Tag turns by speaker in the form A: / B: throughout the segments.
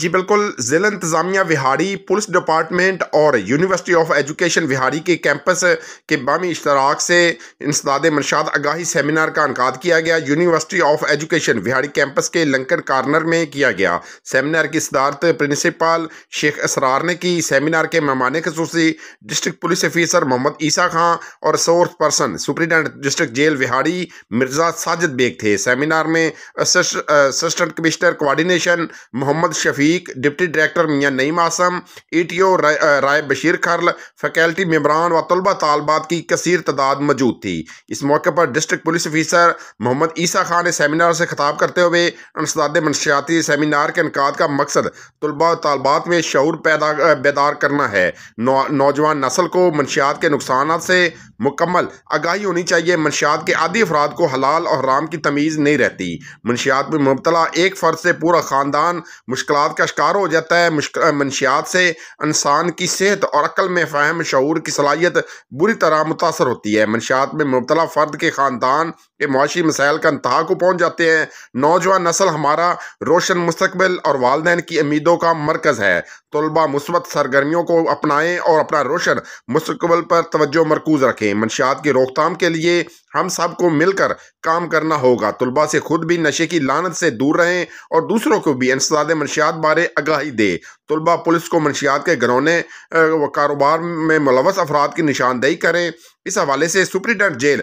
A: जी बिल्कुल ज़िला इंतज़ामिया विहारी पुलिस डिपार्टमेंट और यूनिवर्सिटी ऑफ एजुकेशन विहारी के कैंपस के बामी इश्तराक से इंसदाद मनशाद आगाही सेमिनार का इनका किया गया university of education Vehari campus के लंकन कार्नर में किया गया सेमिनार की सदारत प्रिंसिपल शेख असरार ने की सेमिनार के मेहमान खसूसी district police officer Mohammad Isa Khan और source person superintendent district jail Vehari Mirza Sajid Baig थे सेमिनार में assistant commissioner coordination Mohammad Shafiq deputy director Mian Naeem Asim E T O Rai, Bashir Kharal faculty मम्बरान व तलबा तलबात की कसर तादाद मौजूद थी इस मौके पर district police officer Mohammad Isa Khan ने सेमिनार से खताब करते हुए अनसदाद मनशियाती सेमिनार के इनका का मकसद तलबा तलबात में शूर पैदा बेदार करना है नौ, नौजवान नस्ल को मनशियात के नुकसान से मुकम्मल आगाही होनी चाहिए मनशियात के आदि अफराद को हलाल और राम की तमीज़ नहीं रहती मनशियात में मुबतला एक फ़र्द से पूरा ख़ानदान मुश्किल अमराद का शिकार हो जाता है मनशियात से इंसान की सेहत और अक्ल में फ़हम शूर की सलाहियत बुरी तरह मुतासर होती है मनशियात में मुबतला फ़र्द के ख़ानदान के मुआशी मसाइल का इंतहा को पहुँच जाते हैं नौजवान नस्ल हमारा रोशन मुस्तबिल और वालदेन की उम्मीदों का मरकज़ है तलबा मुस्बत सरगर्मियों को अपनाएँ और अपना रोशन मुस्तबल पर तोज्जो मरकूज़ रखें मनशियात की रोकथाम के लिए हम सबको मिलकर काम करना होगा तलबा से खुद भी नशे की लानत से दूर रहें और दूसरों को भी इंसदाद मनशियात बारे आगाही दे तलबा पुलिस को मनशियात के घरौने व कारोबार में मुलवस अफराद की निशानदेही करें इस हवाले से सुप्रिटेंडेंट जेल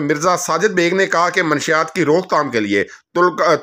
A: मिर्ज़ा साजिद बेग ने कहा कि मनशियात की रोकथाम के लिए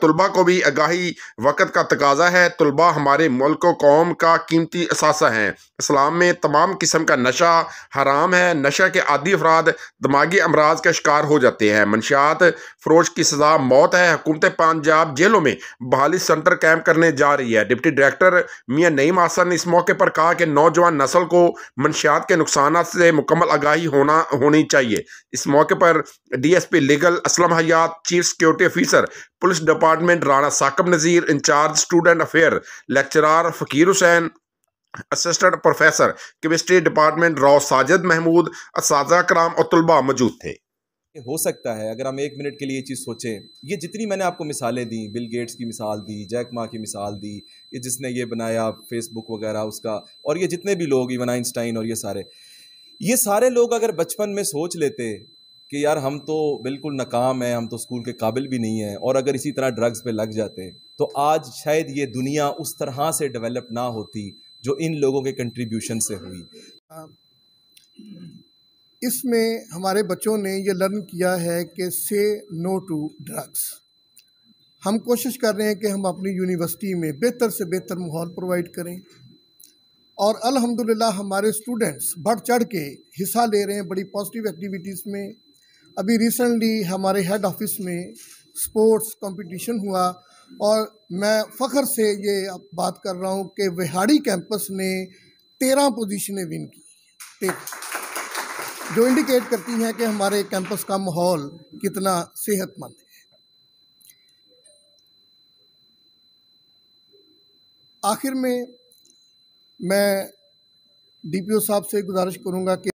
A: तलबा को भी आगाही वक़्त का तकाजा है तलबा हमारे मुल्क कौम का कीमती असासा है इस्लाम में तमाम किस्म का नशा हराम है नशा के आदि अफराद दिमागी अमराज का शिकार हो जाते हैं मनशियात फरोज की सज़ा मौत है हुकूमत पंजाब जेलों में बहाली सेंटर कैम्प करने जा रही है डिप्टी डायरेक्टर मियाँ नईम आसा ने इस मौके पर कहा कि नौजवान नस्ल को मनशियात के नुकसान से मुकम्मल आगाही होना होनी चाहिए इस मौके पर DSP legal Aslam Hayat chief security officer police department Rana Saqib Nazir incharge student affair lecturer Faqir Hussain assistant professor chemistry department Rao Sajid Mahmood इस कराम और तलबा मौजूद थे
B: हो सकता है अगर हम एक मिनट के लिए ये चीज़ सोचें ये जितनी मैंने आपको मिसालें दी बिल गेट्स की मिसाल दी जैक माँ की मिसाल दी ये जिसने ये बनाया फेसबुक वगैरह उसका और ये जितने भी लोग इवन आइंस्टाइन और ये सारे ये सारे लोग अगर बचपन में सोच लेते कि यार हम तो बिल्कुल नाकाम हैं हम तो स्कूल के काबिल भी नहीं हैं और अगर इसी तरह ड्रग्स पे लग जाते तो आज शायद ये दुनिया उस तरह से डेवलप ना होती जो इन लोगों के कंट्रीब्यूशन से हुई हाँ।
C: इसमें हमारे बच्चों ने ये लर्न किया है कि से नो टू ड्रग्स हम कोशिश कर रहे हैं कि हम अपनी यूनिवर्सिटी में बेहतर से बेहतर माहौल प्रोवाइड करें और अल्हम्दुलिल्लाह हमारे स्टूडेंट्स बढ़ चढ़ के हिस्सा ले रहे हैं बड़ी पॉजिटिव एक्टिविटीज़ में अभी रिसेंटली हमारे हेड ऑफिस में स्पोर्ट्स कंपटीशन हुआ और मैं फ़ख्र से ये बात कर रहा हूँ कि विहाड़ी कैंपस ने तेरह पोजीशनें विन की तेरह जो इंडिकेट करती हैं कि हमारे कैंपस का माहौल कितना सेहतमंद है आखिर में मैं डीपीओ साहब से गुजारिश करूंगा कि